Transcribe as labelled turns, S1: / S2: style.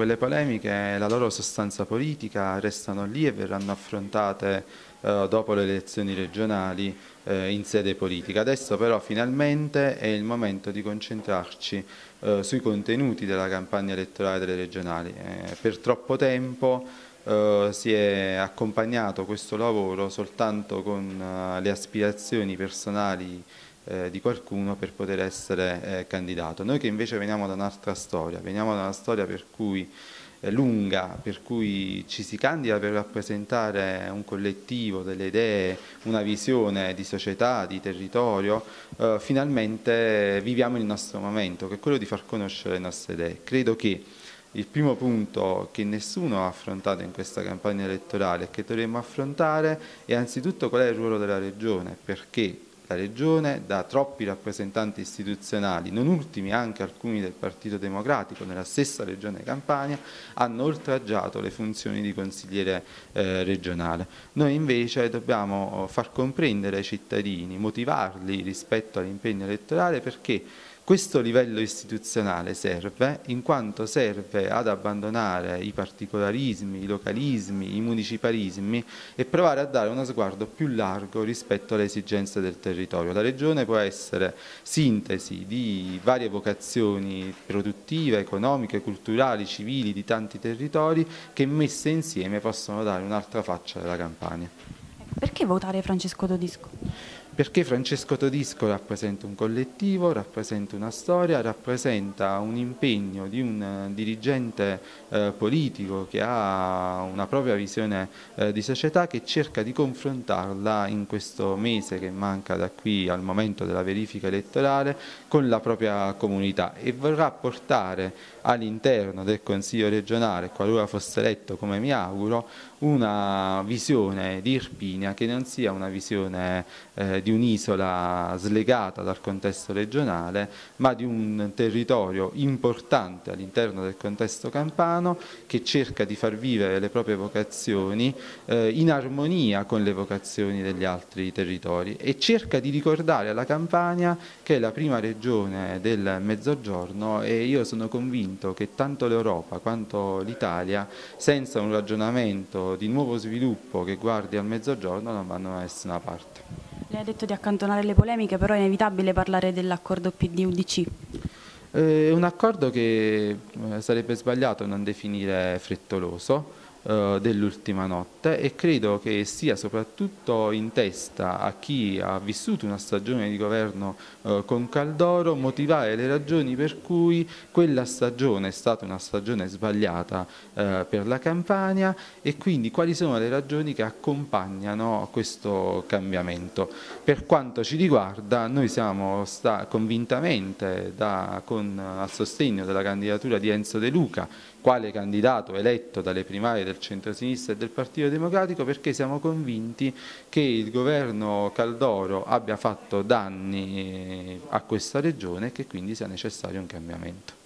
S1: Quelle polemiche, e la loro sostanza politica restano lì e verranno affrontate eh, dopo le elezioni regionali eh, in sede politica. Adesso però finalmente è il momento di concentrarci eh, sui contenuti della campagna elettorale delle regionali. Eh, per troppo tempo eh, si è accompagnato questo lavoro soltanto con eh, le aspirazioni personali eh, di qualcuno per poter essere eh, candidato. Noi che invece veniamo da un'altra storia, veniamo da una storia per cui eh, lunga per cui ci si candida per rappresentare un collettivo, delle idee, una visione di società, di territorio, eh, finalmente viviamo il nostro momento, che è quello di far conoscere le nostre idee. Credo che il primo punto che nessuno ha affrontato in questa campagna elettorale e che dovremmo affrontare è anzitutto qual è il ruolo della Regione, perché la Regione da troppi rappresentanti istituzionali, non ultimi anche alcuni del Partito Democratico nella stessa Regione Campania, hanno oltraggiato le funzioni di consigliere eh, regionale. Noi invece dobbiamo oh, far comprendere ai cittadini, motivarli rispetto all'impegno elettorale perché questo livello istituzionale serve in quanto serve ad abbandonare i particolarismi, i localismi, i municipalismi e provare a dare uno sguardo più largo rispetto alle esigenze del territorio. La regione può essere sintesi di varie vocazioni produttive, economiche, culturali, civili di tanti territori che messe insieme possono dare un'altra faccia alla campagna. Perché votare Francesco Todisco? perché Francesco Todisco rappresenta un collettivo, rappresenta una storia, rappresenta un impegno di un eh, dirigente eh, politico che ha una propria visione eh, di società che cerca di confrontarla in questo mese che manca da qui al momento della verifica elettorale con la propria comunità e vorrà portare all'interno del Consiglio regionale, qualora fosse eletto come mi auguro, una visione di Irpinia che non sia una visione eh, di di un'isola slegata dal contesto regionale, ma di un territorio importante all'interno del contesto campano che cerca di far vivere le proprie vocazioni eh, in armonia con le vocazioni degli altri territori e cerca di ricordare alla Campania che è la prima regione del Mezzogiorno e io sono convinto che tanto l'Europa quanto l'Italia senza un ragionamento di nuovo sviluppo che guardi al Mezzogiorno non vanno da nessuna parte. Lei ha detto di accantonare le polemiche, però è inevitabile parlare dell'accordo PD-UDC. È eh, un accordo che eh, sarebbe sbagliato non definire frettoloso, eh, dell'ultima notte e credo che sia soprattutto in testa a chi ha vissuto una stagione di governo eh, con Caldoro motivare le ragioni per cui quella stagione è stata una stagione sbagliata eh, per la Campania e quindi quali sono le ragioni che accompagnano questo cambiamento. Per quanto ci riguarda noi siamo convintamente da, con, eh, a sostegno della candidatura di Enzo De Luca, quale candidato eletto dalle primarie del del centrosinistra e del Partito Democratico perché siamo convinti che il governo Caldoro abbia fatto danni eh, a questa regione e che quindi sia necessario un cambiamento.